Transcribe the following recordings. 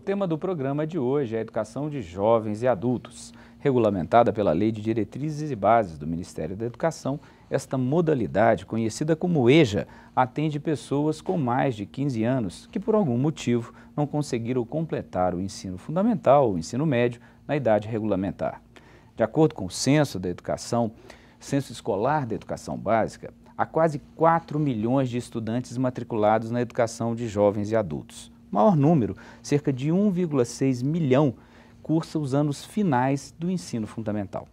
O tema do programa de hoje é a educação de jovens e adultos. Regulamentada pela Lei de Diretrizes e Bases do Ministério da Educação, esta modalidade, conhecida como EJA, atende pessoas com mais de 15 anos que, por algum motivo, não conseguiram completar o ensino fundamental ou ensino médio na idade regulamentar. De acordo com o Censo da Educação, Censo Escolar da Educação Básica, há quase 4 milhões de estudantes matriculados na educação de jovens e adultos maior número, cerca de 1,6 milhão, cursa os anos finais do ensino fundamental.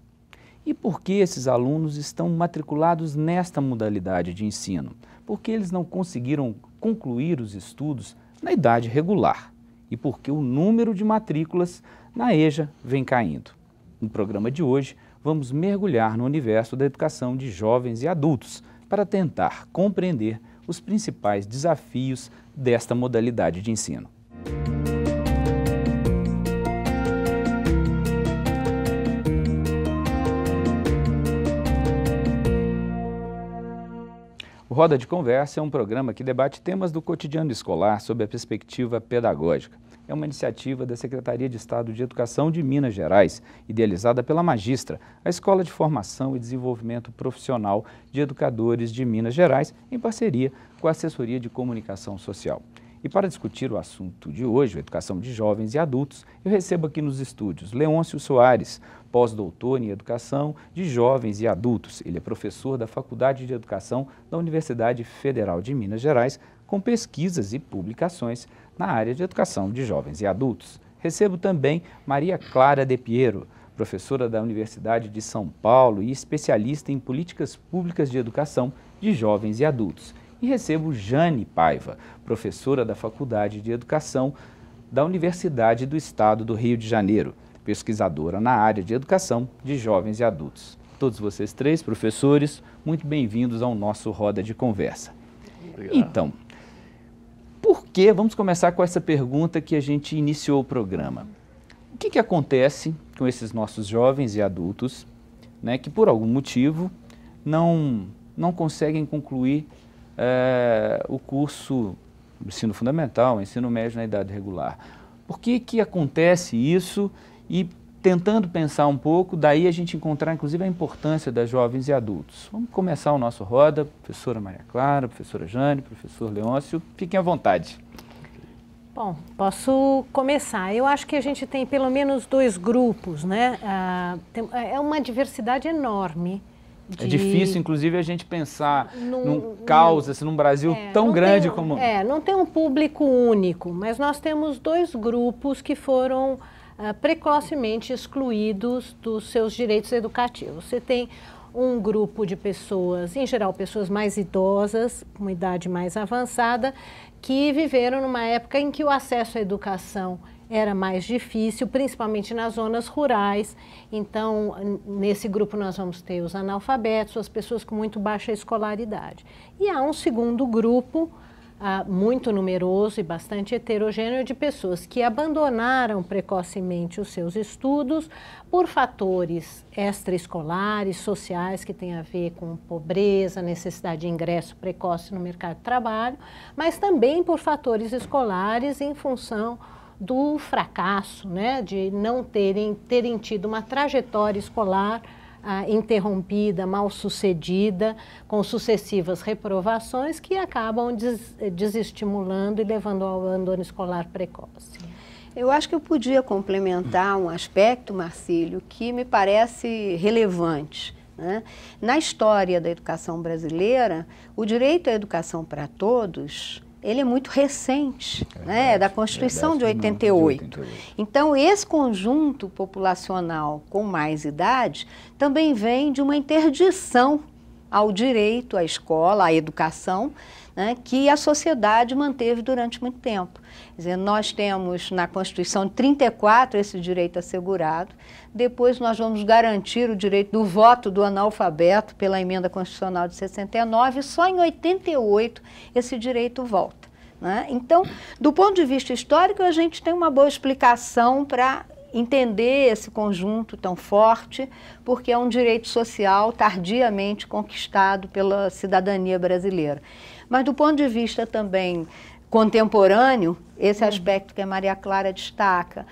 E por que esses alunos estão matriculados nesta modalidade de ensino? Porque eles não conseguiram concluir os estudos na idade regular e porque o número de matrículas na EJA vem caindo. No programa de hoje, vamos mergulhar no universo da educação de jovens e adultos para tentar compreender os principais desafios desta modalidade de ensino. O Roda de Conversa é um programa que debate temas do cotidiano escolar sob a perspectiva pedagógica é uma iniciativa da Secretaria de Estado de Educação de Minas Gerais, idealizada pela Magistra, a Escola de Formação e Desenvolvimento Profissional de Educadores de Minas Gerais, em parceria com a Assessoria de Comunicação Social. E para discutir o assunto de hoje, educação de jovens e adultos, eu recebo aqui nos estúdios Leôncio Soares, pós-doutor em educação de jovens e adultos. Ele é professor da Faculdade de Educação da Universidade Federal de Minas Gerais, com pesquisas e publicações na área de educação de jovens e adultos. Recebo também Maria Clara De Piero, professora da Universidade de São Paulo e especialista em políticas públicas de educação de jovens e adultos. E recebo Jane Paiva, professora da Faculdade de Educação da Universidade do Estado do Rio de Janeiro, pesquisadora na área de educação de jovens e adultos. Todos vocês três, professores, muito bem-vindos ao nosso Roda de Conversa. Obrigado. Então, vamos começar com essa pergunta que a gente iniciou o programa. O que, que acontece com esses nossos jovens e adultos né, que, por algum motivo, não, não conseguem concluir é, o curso do ensino fundamental, ensino médio na idade regular? Por que, que acontece isso e tentando pensar um pouco, daí a gente encontrar inclusive a importância das jovens e adultos. Vamos começar o nosso roda, professora Maria Clara, professora Jane, professor Leôncio, fiquem à vontade. Bom, posso começar. Eu acho que a gente tem pelo menos dois grupos, né? Ah, é, é uma diversidade enorme. É de... É difícil, inclusive, a gente pensar num, num causa, num, assim, num Brasil é, tão grande tem, como... É, não tem um público único, mas nós temos dois grupos que foram ah, precocemente excluídos dos seus direitos educativos. Você tem um grupo de pessoas, em geral pessoas mais idosas, com idade mais avançada, que viveram numa época em que o acesso à educação era mais difícil, principalmente nas zonas rurais. Então, nesse grupo nós vamos ter os analfabetos, as pessoas com muito baixa escolaridade. E há um segundo grupo ah, muito numeroso e bastante heterogêneo de pessoas que abandonaram precocemente os seus estudos por fatores extraescolares, sociais, que têm a ver com pobreza, necessidade de ingresso precoce no mercado de trabalho, mas também por fatores escolares em função do fracasso, né, de não terem, terem tido uma trajetória escolar ah, interrompida, mal sucedida, com sucessivas reprovações que acabam des desestimulando e levando ao abandono escolar precoce. Eu acho que eu podia complementar um aspecto, Marcílio, que me parece relevante. Né? Na história da educação brasileira, o direito à educação para todos ele é muito recente, é, né? É da Constituição é de, 88. de 88. Então, esse conjunto populacional com mais idade também vem de uma interdição ao direito à escola, à educação, né, que a sociedade manteve durante muito tempo. Quer dizer, nós temos na Constituição 34 esse direito assegurado, depois nós vamos garantir o direito do voto do analfabeto pela emenda constitucional de 69, e só em 88 esse direito volta. Né? Então, do ponto de vista histórico, a gente tem uma boa explicação para entender esse conjunto tão forte, porque é um direito social tardiamente conquistado pela cidadania brasileira. Mas do ponto de vista também contemporâneo, esse uhum. aspecto que a Maria Clara destaca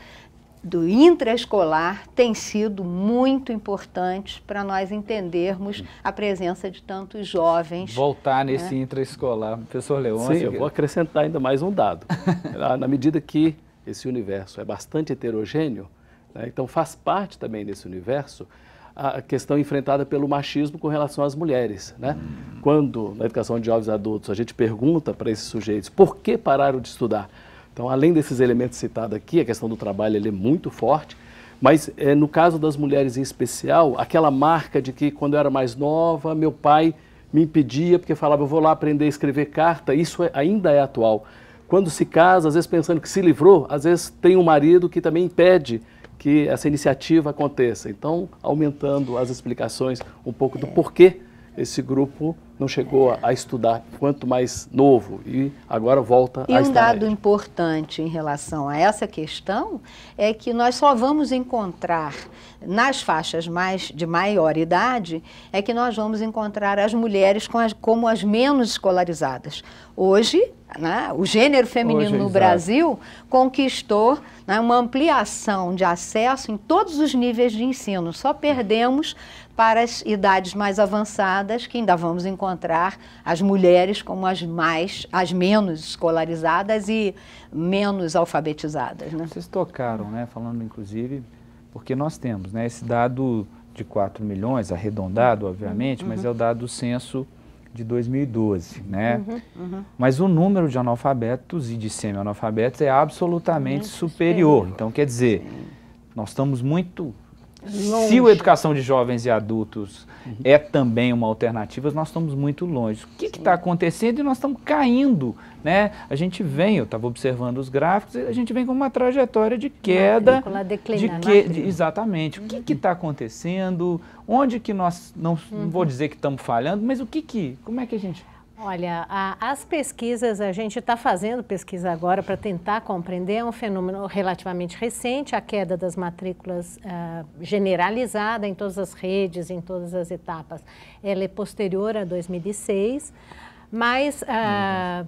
do intraescolar tem sido muito importante para nós entendermos uhum. a presença de tantos jovens. Voltar né? nesse né? intraescolar, professor Leôncio. Sim, eu vou acrescentar ainda mais um dado. Na medida que esse universo é bastante heterogêneo, né, então faz parte também desse universo a questão enfrentada pelo machismo com relação às mulheres. Né? Quando, na educação de jovens adultos, a gente pergunta para esses sujeitos por que pararam de estudar. Então, além desses elementos citados aqui, a questão do trabalho é muito forte, mas é, no caso das mulheres em especial, aquela marca de que quando eu era mais nova, meu pai me impedia porque falava, eu vou lá aprender a escrever carta, isso é, ainda é atual. Quando se casa, às vezes pensando que se livrou, às vezes tem um marido que também impede que essa iniciativa aconteça. Então, aumentando as explicações um pouco do é. porquê esse grupo não chegou a, estudar quanto mais novo e agora volta e a um estudar. E um dado importante em relação a essa questão é que nós só vamos encontrar nas faixas mais de maior idade é que nós vamos encontrar as mulheres com as, como as menos escolarizadas. Hoje, né, o gênero feminino Hoje, no exato. Brasil conquistou né, uma ampliação de acesso em todos os níveis de ensino. Só perdemos para as idades mais avançadas que ainda vamos encontrar encontrar as mulheres como as mais, as menos escolarizadas e menos alfabetizadas. Né? Vocês tocaram, né, falando inclusive, porque nós temos né, esse dado de 4 milhões, arredondado, uhum. obviamente, uhum. mas é o dado do censo de 2012, né? Uhum, uhum. Mas o número de analfabetos e de semi-analfabetos é absolutamente superior. superior. Então, quer dizer, Sim. nós estamos muito Longe. Se a educação de jovens e adultos uhum. é também uma alternativa, nós estamos muito longe. O que está acontecendo? E nós estamos caindo. Né? A gente vem, eu estava observando os gráficos, a gente vem com uma trajetória de queda. Matrícula, declina, de que, né, de, exatamente. Uhum. O que está uhum. acontecendo? Onde que nós, não, uhum. não vou uhum. dizer que estamos falhando, mas o que que, como é que a gente Olha, a, as pesquisas, a gente está fazendo pesquisa agora para tentar compreender, é um fenômeno relativamente recente, a queda das matrículas uh, generalizada em todas as redes, em todas as etapas. Ela é posterior a 2006, mas... Uh, uhum.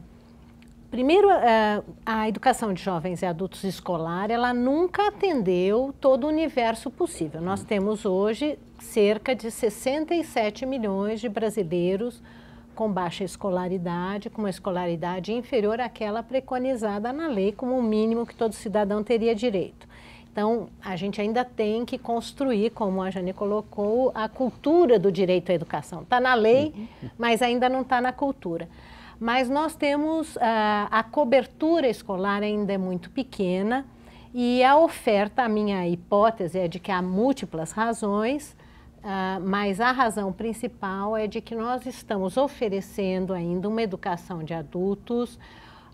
Primeiro, ah, a educação de jovens e adultos escolar, ela nunca atendeu todo o universo possível. Nós temos hoje cerca de 67 milhões de brasileiros com baixa escolaridade, com uma escolaridade inferior àquela preconizada na lei como o mínimo que todo cidadão teria direito. Então, a gente ainda tem que construir, como a Jane colocou, a cultura do direito à educação. Está na lei, uhum. mas ainda não está na cultura. Mas nós temos a, ah, a cobertura escolar ainda é muito pequena e a oferta, a minha hipótese é de que há múltiplas razões, ah, mas a razão principal é de que nós estamos oferecendo ainda uma educação de adultos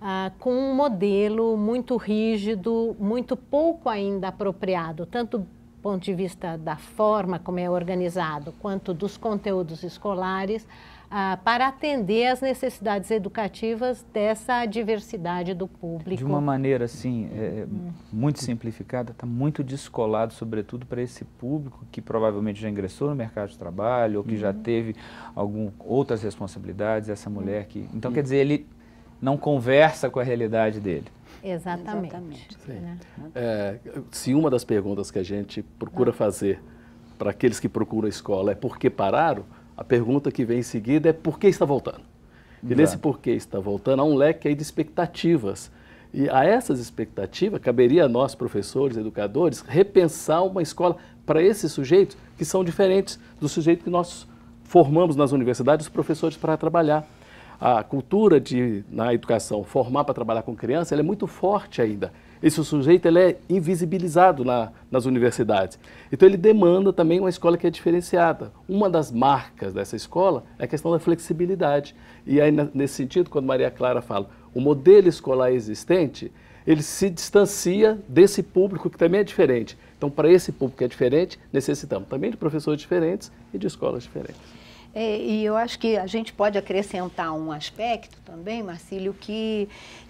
uh, com um modelo muito rígido, muito pouco ainda apropriado, tanto do ponto de vista da forma como é organizado, quanto dos conteúdos escolares ah, para atender às necessidades educativas dessa diversidade do público. De uma maneira assim, é, é uhum. muito simplificada, está muito descolado, sobretudo para esse público que provavelmente já ingressou no mercado de trabalho ou que uhum. já teve algum, outras responsabilidades, essa mulher que... Então, quer uhum. dizer, ele não conversa com a realidade dele. Exatamente. Exatamente. Né? É, se uma das perguntas que a gente procura tá. fazer para aqueles que procuram a escola é por que pararam, a pergunta que vem em seguida é por que está voltando? E nesse porquê está voltando há um leque aí de expectativas. E a essas expectativas, caberia a nós, professores, educadores, repensar uma escola para esses sujeitos que são diferentes do sujeito que nós formamos nas universidades os professores para trabalhar. A cultura de, na educação, formar para trabalhar com criança, é muito forte ainda esse sujeito ele é invisibilizado na, nas universidades. Então ele demanda também uma escola que é diferenciada. Uma das marcas dessa escola é a questão da flexibilidade. E aí, nesse sentido, quando Maria Clara fala, o modelo escolar existente, ele se distancia desse público que também é diferente. Então, para esse público que é diferente, necessitamos também de professores diferentes e de escolas diferentes. É, e eu acho que a gente pode acrescentar um aspecto também, Marcílio, que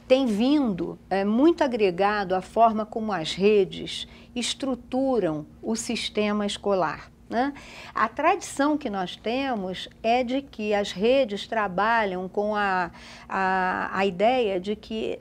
tem vindo é, muito agregado à forma como as redes estruturam o sistema escolar. Né? A tradição que nós temos é de que as redes trabalham com a, a, a ideia de que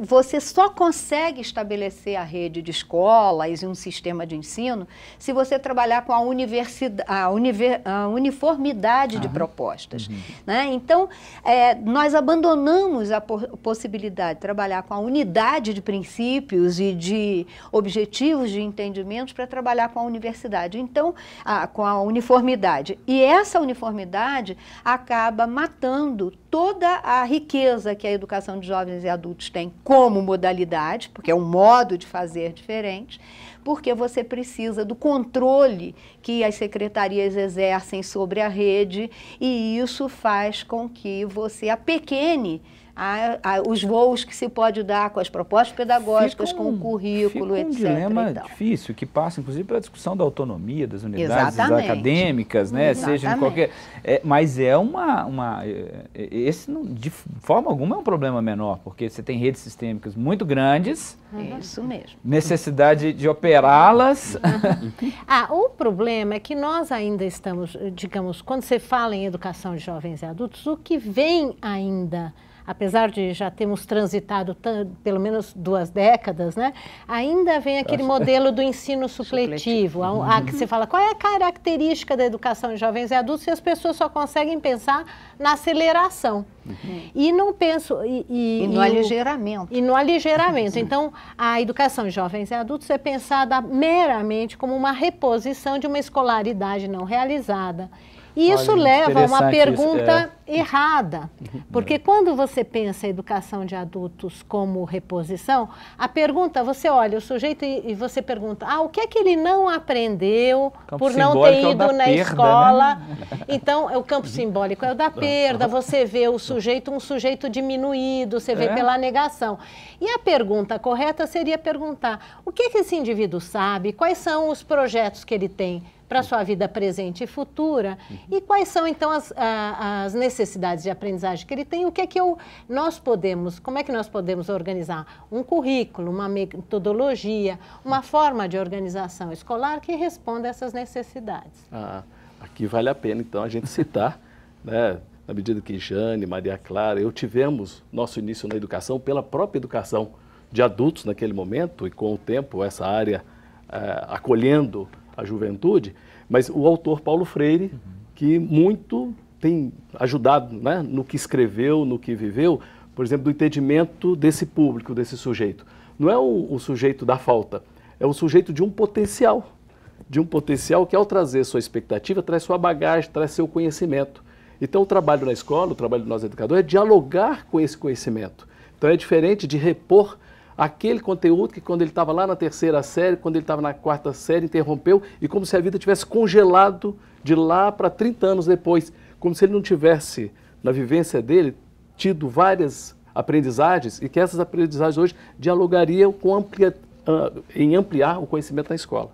você só consegue estabelecer a rede de escolas e um sistema de ensino se você trabalhar com a, universidade, a, univer, a uniformidade de propostas. Uhum. Né? Então, é, nós abandonamos a possibilidade de trabalhar com a unidade de princípios e de objetivos de entendimentos para trabalhar com a universidade. Então, a, com a uniformidade. E essa uniformidade acaba matando toda a riqueza que a educação de jovens e adultos tem como modalidade, porque é um modo de fazer diferente, porque você precisa do controle que as secretarias exercem sobre a rede e isso faz com que você apequene a, a, os voos que se pode dar com as propostas pedagógicas, um, com o currículo, etc. É um dilema difícil que passa, inclusive, pela discussão da autonomia das unidades Exatamente. acadêmicas, né? Exatamente. seja em qualquer. É, mas é uma. uma é, é, esse, não, de forma alguma, é um problema menor, porque você tem redes sistêmicas muito grandes. Uhum. Isso mesmo. Necessidade de operá-las. Uhum. ah, o problema é que nós ainda estamos, digamos, quando você fala em educação de jovens e adultos, o que vem ainda apesar de já termos transitado pelo menos duas décadas, né, ainda vem aquele modelo do ensino supletivo, supletivo. A, a, que se fala qual é a característica da educação de jovens e adultos se as pessoas só conseguem pensar na aceleração. Uhum. E não penso. E, e, e no e aligeramento. O, e no aligeramento. Então, a educação de jovens e adultos é pensada meramente como uma reposição de uma escolaridade não realizada e isso Olha, leva a uma pergunta isso, é. errada, porque quando você pensa a educação de adultos como reposição, a pergunta, você olha o sujeito e, e você pergunta, ah, o que é que ele não aprendeu por não ter é ido é na perda, né? escola? Né? Então, é o campo simbólico é o da perda, você vê o sujeito, um sujeito diminuído, você vê é? pela negação. E a pergunta correta seria perguntar, o que, é que esse indivíduo sabe, quais são os projetos que ele tem? para a sua vida presente e futura. Uhum. E quais são, então, as, a, as, necessidades de aprendizagem que ele tem? O que é que eu, nós podemos, como é que nós podemos organizar um currículo, uma metodologia, uma forma de organização escolar que responda a essas necessidades? Ah, aqui vale a pena, então, a gente citar, né? Na medida que Jane, Maria Clara, eu tivemos nosso início na educação pela própria educação de adultos naquele momento e com o tempo essa área eh, acolhendo a juventude, mas o autor Paulo Freire, uhum. que muito tem ajudado né, no que escreveu, no que viveu, por exemplo, do entendimento desse público, desse sujeito. Não é o, o sujeito da falta, é o sujeito de um potencial. De um potencial que, ao trazer sua expectativa, traz sua bagagem, traz seu conhecimento. Então, o trabalho na escola, o trabalho de nós educadores, é dialogar com esse conhecimento. Então, é diferente de repor aquele conteúdo que quando ele estava lá na terceira série, quando ele estava na quarta série, interrompeu e como se a vida tivesse congelado de lá para 30 anos depois, como se ele não tivesse, na vivência dele, tido várias aprendizagens e que essas aprendizagens hoje dialogariam com amplia, ah, em ampliar o conhecimento na escola.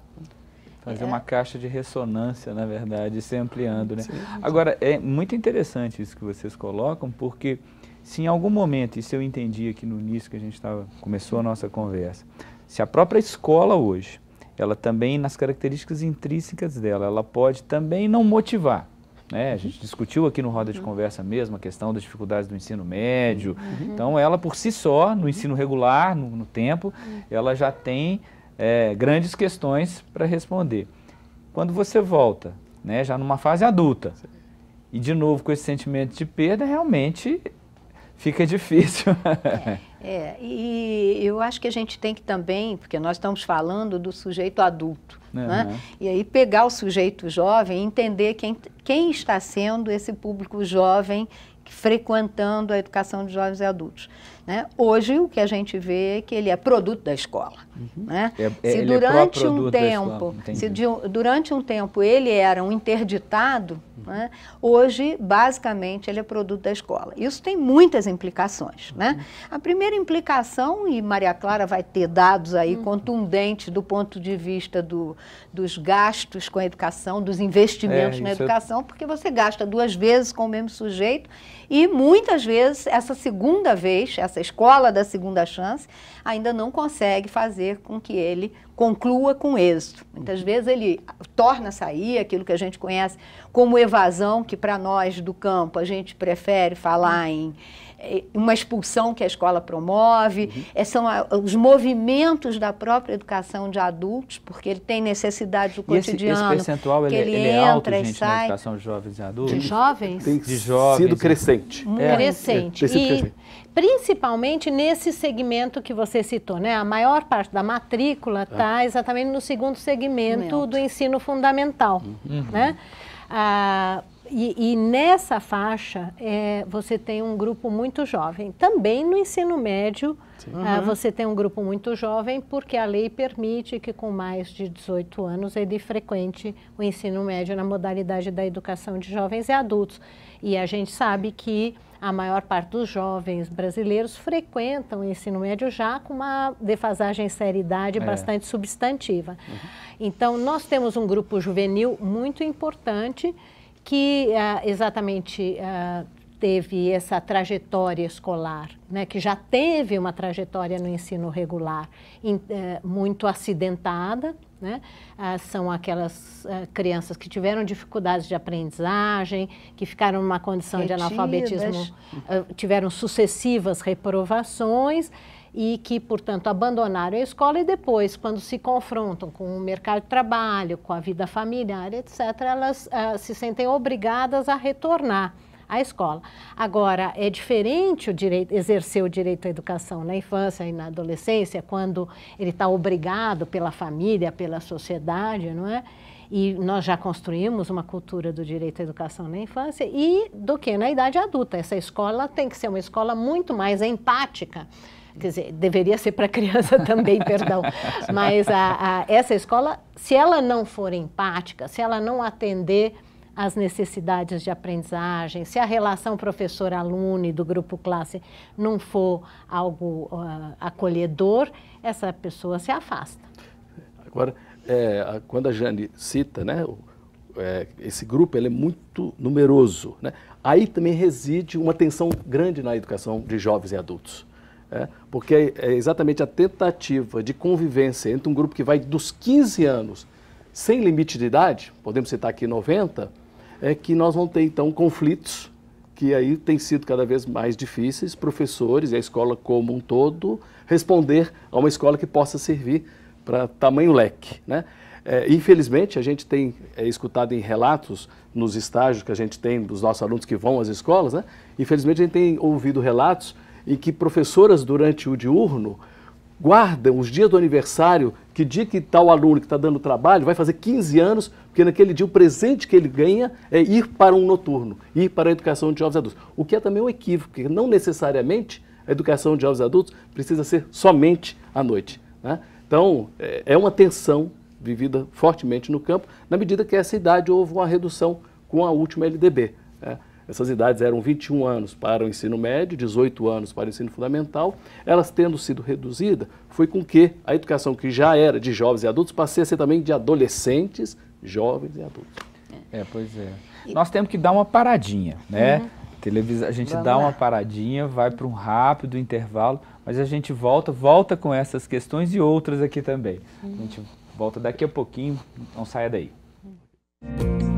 Fazer é. uma caixa de ressonância, na verdade, se ampliando, né? Sim, sim. Agora, é muito interessante isso que vocês colocam, porque se em algum momento, isso eu entendi aqui no início que a gente tava, começou a nossa conversa, se a própria escola hoje, ela também, nas características intrínsecas dela, ela pode também não motivar. Né? A gente uhum. discutiu aqui no Roda de uhum. Conversa mesmo a questão das dificuldades do ensino médio. Uhum. Então, ela por si só, no ensino regular, no, no tempo, uhum. ela já tem é, grandes questões para responder. Quando você volta, né, já numa fase adulta, Sim. e de novo com esse sentimento de perda, realmente fica difícil. é, é, e eu acho que a gente tem que também, porque nós estamos falando do sujeito adulto, uhum. né? e aí pegar o sujeito jovem e entender quem, quem está sendo esse público jovem frequentando a educação de jovens e adultos. Né? Hoje, o que a gente vê é que ele é produto da escola. Uhum. Né? É, é se é durante é um tempo, se de, durante um tempo ele era um interditado, uhum. né? hoje, basicamente, ele é produto da escola. Isso tem muitas implicações. Né? Uhum. Né? A primeira implicação, e Maria Clara vai ter dados aí uhum. contundentes do ponto de vista do, dos gastos com a educação, dos investimentos é, na educação, porque você gasta duas vezes com o mesmo sujeito e muitas vezes, essa segunda vez, essa essa escola da segunda chance, ainda não consegue fazer com que ele conclua com êxito. Muitas uhum. vezes ele torna sair aquilo que a gente conhece como evasão, que para nós do campo a gente prefere falar uhum. em eh, uma expulsão que a escola promove, uhum. Eh, são os movimentos da própria educação de adultos, porque ele tem necessidade do e cotidiano. Esse, esse percentual ele, é, ele, ele é alto, gente, sai. na educação de jovens e adultos? De jovens? Tem de jovens. sido crescente. É, crescente. É, crescente. E, principalmente nesse segmento que você citou, né? A maior parte da matrícula está é. Tá exatamente no segundo segmento do ensino fundamental, uhum. uhum. né? Ah, e, e, nessa faixa é, você tem um grupo muito jovem. Também no ensino médio ah, uhum. você tem um grupo muito jovem, porque a lei permite que com mais de 18 anos ele frequente o ensino médio na modalidade da educação de jovens e adultos. E a gente sabe que a maior parte dos jovens brasileiros frequentam o ensino médio já com uma defasagem em seriedade é. bastante substantiva. Uhum. Então, nós temos um grupo juvenil muito importante que eh, exatamente eh, teve essa trajetória escolar, né, que já teve uma trajetória no ensino regular in, eh, muito acidentada, né? Ah, são aquelas ah, crianças que tiveram dificuldades de aprendizagem, que ficaram numa condição Retidas. de analfabetismo, ah, tiveram sucessivas reprovações e que, portanto, abandonaram a escola e depois, quando se confrontam com o mercado de trabalho, com a vida familiar, etc., elas ah, se sentem obrigadas a retornar a escola. Agora, é diferente o direito, exercer o direito à educação na infância e na adolescência, quando ele está obrigado pela família, pela sociedade, não é? E nós já construímos uma cultura do direito à educação na infância e do que na idade adulta. Essa escola tem que ser uma escola muito mais empática quer dizer, deveria ser para criança também, perdão, mas a, a, essa escola, se ela não for empática, se ela não atender as necessidades de aprendizagem, se a relação professor-aluno e do grupo classe não for algo uh, acolhedor, essa pessoa se afasta. Agora, é, quando a Jane cita, né, é, esse grupo ele é muito numeroso. Né? Aí também reside uma tensão grande na educação de jovens e adultos. É, porque é, é exatamente a tentativa de convivência entre um grupo que vai dos 15 anos sem limite de idade, podemos citar aqui 90, é que nós vamos ter então conflitos que aí têm sido cada vez mais difíceis, professores e a escola como um todo responder a uma escola que possa servir para tamanho leque, né? É, infelizmente, a gente tem é, escutado em relatos nos estágios que a gente tem dos nossos alunos que vão às escolas, né? infelizmente a gente tem ouvido relatos em que professoras durante o diurno guardam os dias do aniversário, que dia que tal tá aluno que está dando trabalho vai fazer 15 anos, porque naquele dia o presente que ele ganha é ir para um noturno, ir para a educação de jovens adultos. O que é também um equívoco, porque não necessariamente a educação de jovens adultos precisa ser somente à noite. Né? Então, é, é uma tensão vivida fortemente no campo, na medida que essa idade houve uma redução com a última LDB. Né? Essas idades eram 21 anos para o ensino médio, 18 anos para o ensino fundamental. Elas tendo sido reduzidas, foi com que a educação que já era de jovens e adultos passei a ser também de adolescentes, jovens e adultos. É, pois é. Nós temos que dar uma paradinha, né? Uhum. A gente Vamos dá lá. uma paradinha, vai para um rápido intervalo, mas a gente volta, volta com essas questões e outras aqui também. Uhum. A gente uhum. volta daqui a pouquinho, não saia daí. Uhum.